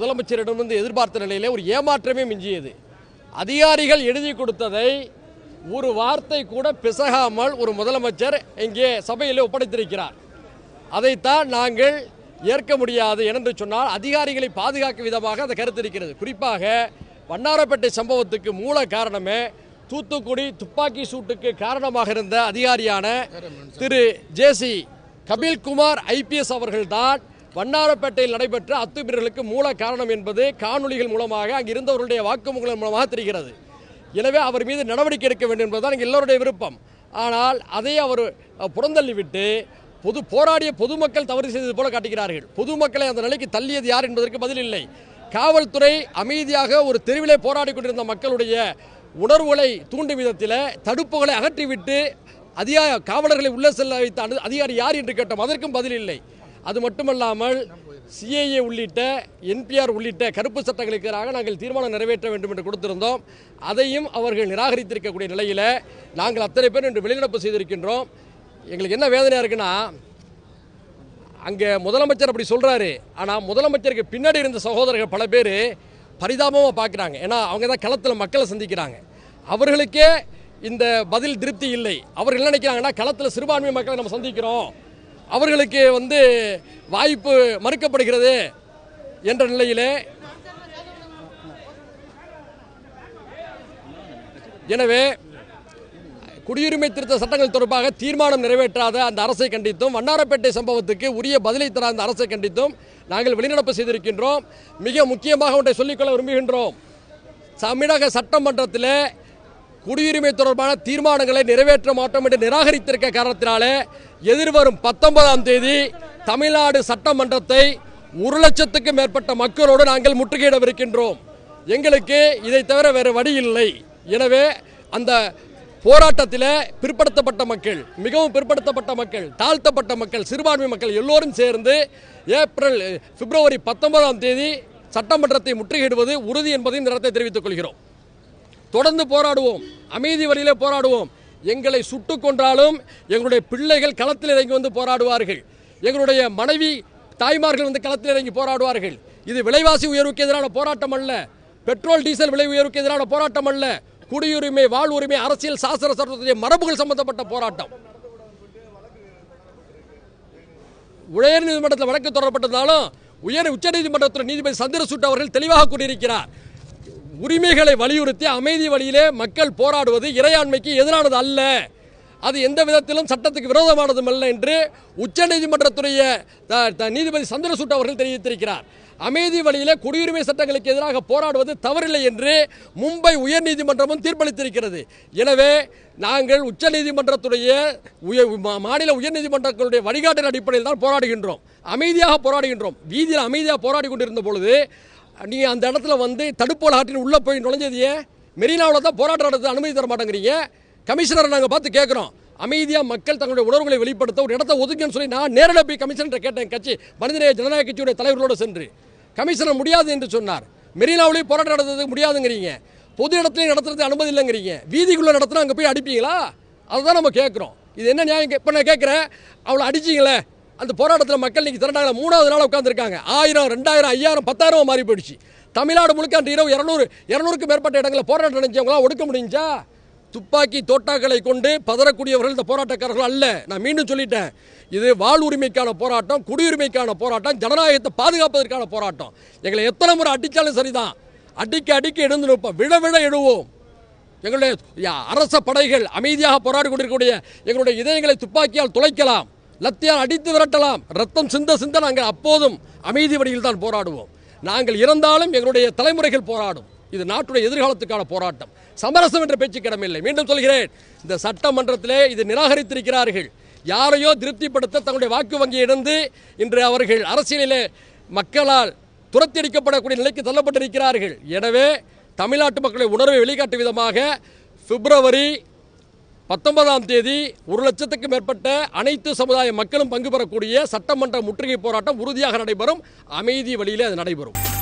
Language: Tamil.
முதலமைச்சரிடமிருந்து எதிர்பார்த்த நிலையிலே ஒரு ஏமாற்றமே மிஞ்சியது அதிகாரிகள் எழுதி கொடுத்ததை ஒரு வார்த்தை கூட பிசகாமல் ஒரு முதலமைச்சர் இங்கே சபையில் ஒப்படைத்திருக்கிறார் அதைத்தான் நாங்கள் ஏற்க முடியாது என்று சொன்னால் அதிகாரிகளை பாதுகாக்கும் விதமாக அந்த கருத்து இருக்கிறது குறிப்பாக வண்ணாரப்பேட்டை சம்பவத்துக்கு மூல காரணமே தூத்துக்குடி துப்பாக்கி சூட்டுக்கு காரணமாக இருந்த அதிகாரியான திரு ஜேசி கபில்குமார் ஐபிஎஸ் அவர்கள்தான் வண்ணாரப்பேட்டையில் நடைபெற்ற அத்துமீறலுக்கு மூல காரணம் என்பது காணொலிகள் மூலமாக இருந்தவர்களுடைய வாக்குமூலம் மூலமாக தெரிகிறது எனவே அவர் மீது நடவடிக்கை எடுக்க வேண்டும் என்பதுதான் எல்லோருடைய விருப்பம் ஆனால் அதை அவர் புறந்தள்ளிவிட்டு பொது போராடிய பொதுமக்கள் தவறு செய்தது போல காட்டுகிறார்கள் பொதுமக்களை அந்த நிலைக்கு தள்ளியது யார் என்பதற்கு பதில் இல்லை காவல்துறை அமைதியாக ஒரு தெருவிலே போராடி கொண்டிருந்த மக்களுடைய உணர்வுகளை தூண்டும் விதத்தில் தடுப்புகளை அகற்றிவிட்டு அதிகார காவலர்களை உள்ளே செல்ல வைத்த அதிகாரி யார் என்று கேட்டோம் அதற்கும் பதில் இல்லை அது மட்டுமல்லாமல் சிஏஏ உள்ளிட்ட என்பிஆர் உள்ளிட்ட கருப்பு சட்டங்களுக்கு எதிராக நாங்கள் தீர்மானம் நிறைவேற்ற வேண்டும் என்று கொடுத்திருந்தோம் அதையும் அவர்கள் நிராகரித்திருக்கக்கூடிய நிலையில் நாங்கள் அத்தனை பேர் என்று வெளிநடப்பு செய்திருக்கின்றோம் எங்களுக்கு என்ன வேதனையாக இருக்குன்னா அங்கே முதலமைச்சர் அப்படி சொல்கிறாரு ஆனால் முதலமைச்சருக்கு பின்னாடி இருந்த சகோதரர்கள் பல பேர் பரிதாபமாக பார்க்குறாங்க ஏன்னா அவங்க தான் களத்தில் மக்களை சந்திக்கிறாங்க அவர்களுக்கே இந்த பதில் திருப்தி இல்லை அவர்கள் என்ன நினைக்கிறாங்கன்னா களத்தில் சிறுபான்மை மக்களை நம்ம சந்திக்கிறோம் அவர்களுக்கு வந்து வாய்ப்பு மறுக்கப்படுகிறது என்ற நிலையிலே எனவே குடியுரிமை திருத்த சட்டங்கள் தொடர்பாக தீர்மானம் நிறைவேற்றாத அந்த அரசை கண்டித்தும் வண்ணாரப்பேட்டை சம்பவத்துக்கு உரிய பதிலை தர அந்த அரசை கண்டித்தும் நாங்கள் வெளிநடப்பு செய்திருக்கின்றோம் மிக முக்கியமாக ஒன்றை சொல்லிக்கொள்ள விரும்புகின்றோம் தமிழக சட்டமன்றத்தில் குடியுரிமை தொடர்பான தீர்மானங்களை நிறைவேற்ற மாட்டோம் என்று நிராகரித்திருக்க காரணத்தினாலே எதிர்வரும் பத்தொன்பதாம் தேதி தமிழ்நாடு சட்டமன்றத்தை ஒரு லட்சத்துக்கும் மேற்பட்ட மக்களோடு நாங்கள் முற்றுகையிடவிருக்கின்றோம் எங்களுக்கு இதை தவிர வேறு வழி இல்லை எனவே அந்த போராட்டத்தில் பிற்படுத்தப்பட்ட மக்கள் மிகவும் பிற்படுத்தப்பட்ட மக்கள் தாழ்த்தப்பட்ட மக்கள் சிறுபான்மை மக்கள் எல்லோரும் சேர்ந்து ஏப்ரல் பிப்ரவரி பத்தொன்பதாம் தேதி சட்டமன்றத்தை முற்றுகையிடுவது உறுதி என்பதையும் நிறத்தை தெரிவித்துக் கொள்கிறோம் தொடர்ந்து போராடுவோம் அமைதி வழியிலே போராடுவோம் எங்களை சுட்டு கொன்றாலும் எங்களுடைய பிள்ளைகள் களத்தில் இறங்கி வந்து போராடுவார்கள் எங்களுடைய மனைவி தாய்மார்கள் வந்து களத்தில் இறங்கி போராடுவார்கள் இது விலைவாசி உயர்வுக்கு எதிரான போராட்டம் அல்ல பெட்ரோல் டீசல் விலை உயர்வுக்கு எதிரான போராட்டம் அல்ல குடியுரிமை வாழ் உரிமை அரசியல் சாசன சட்டத்துடைய மரபுகள் சம்பந்தப்பட்ட போராட்டம் உயர் நீதிமன்றத்தில் வழக்கு தொடரப்பட்டதாலும் உயர் உச்சநீதிமன்றத்தில் நீதிபதி சந்திரசூட் அவர்கள் தெளிவாக கூறியிருக்கிறார் உரிமைகளை வலியுறுத்தி அமைதி வழியிலே மக்கள் போராடுவது இறையாண்மைக்கு எதிரானது அல்ல அது எந்த விதத்திலும் சட்டத்துக்கு விரோதமானதும் அல்ல என்று உச்சநீதிமன்றத்துடைய நீதிபதி சந்திரசூட் அவர்கள் தெரிவித்திருக்கிறார் அமைதி வழியிலே குடியுரிமை சட்டங்களுக்கு எதிராக போராடுவது தவறில்லை என்று மும்பை உயர்நீதிமன்றமும் தீர்ப்பளித்திருக்கிறது எனவே நாங்கள் உச்சநீதிமன்றத்துடைய மாநில உயர்நீதிமன்றங்களுடைய வழிகாட்டின் அடிப்படையில் தான் போராடுகின்றோம் அமைதியாக போராடுகின்றோம் வீதியில் அமைதியாக போராடி கொண்டிருந்த பொழுது நீங்கள் அந்த இடத்துல வந்து தடுப்போல் ஆற்றின் உள்ளே போய் நுழைஞ்சதையே மெரினாவில் தான் போராட்டம் நடத்த அனுமதி தர மாட்டேங்கிறீங்க கமிஷனரை நாங்கள் பார்த்து கேட்குறோம் அமைதியாக மக்கள் தங்களுடைய உணர்வுகளை வெளிப்படுத்த ஒரு இடத்த ஒதுக்குன்னு சொல்லி நான் நேரில் போய் கமிஷன்கிட்ட கேட்டேன் கட்சி மனிதநேய ஜனநாயக கட்சியுடைய தலைவர்களோடு சென்று கமிஷனர் முடியாது என்று சொன்னார் மெரினாவிலேயும் போராட்டம் நடத்துறதுக்கு முடியாதுங்கிறீங்க பொது இடத்துலையும் நடத்துறதுக்கு அனுமதி இல்லைங்கிறீங்க வீதிக்குள்ளே நடத்தினா அங்கே போய் அடிப்பீங்களா அதை தான் நம்ம கேட்குறோம் இது என்ன நியாயம் இப்போ நான் கேட்குறேன் அவளை அடிச்சிங்களே அந்த போராட்டத்தில் மக்கள் இன்றைக்கி திரண்டாங்களா மூணாவது நாள் உட்காந்துருக்காங்க ஆயிரம் ரெண்டாயிரம் ஐயாயிரம் பத்தாயிரம் மாறி போயிடுச்சு தமிழ்நாடு முழுக்க அந்த இரவு இரநூறு இரநூறுக்கு மேற்பட்ட இடங்களில் போராட்டம் நினைச்சவங்களாம் ஒடுக்க முடிஞ்சா துப்பாக்கி தோட்டாக்களை கொண்டு பதறக்கூடியவர்கள் இந்த போராட்டக்காரர்கள் அல்ல நான் மீண்டும் சொல்லிட்டேன் இது வாழ்வுரிமைக்கான போராட்டம் குடியுரிமைக்கான போராட்டம் ஜனநாயகத்தை பாதுகாப்பதற்கான போராட்டம் எங்களை எத்தனை முறை அடித்தாலும் சரிதான் அடிக்க அடிக்க எழுந்து நிற்போம் விட விட எழுவோம் எங்களுடைய அரச படைகள் அமைதியாக போராடி கொண்டிருக்கக்கூடிய எங்களுடைய இதயங்களை துப்பாக்கியால் துளைக்கலாம் லத்தியால் அடித்து விரட்டலாம் ரத்தம் சிந்த சிந்த நாங்கள் அப்போதும் அமைதி வழியில் தான் போராடுவோம் நாங்கள் இறந்தாலும் எங்களுடைய தலைமுறைகள் போராடும் இது நாட்டுடைய எதிர்காலத்துக்கான போராட்டம் சமரசம் என்ற பேச்சு கிடமில்லை மீண்டும் சொல்கிறேன் இந்த சட்டமன்றத்திலே இது நிராகரித்திருக்கிறார்கள் யாரையோ திருப்திப்படுத்த தங்களுடைய வாக்கு வங்கியை இழந்து இன்று அவர்கள் அரசியலிலே மக்களால் துரத்தியடிக்கப்படக்கூடிய நிலைக்கு தள்ளப்பட்டிருக்கிறார்கள் எனவே தமிழ்நாட்டு மக்களுடைய உணர்வை வெளிக்காட்டும் விதமாக பிப்ரவரி பத்தொன்பதாம் தேதி ஒரு லட்சத்துக்கு மேற்பட்ட அனைத்து சமுதாய மக்களும் பங்கு பெறக்கூடிய சட்டமன்ற முற்றுகை போராட்டம் உறுதியாக நடைபெறும் அமைதி வழியிலே அது நடைபெறும்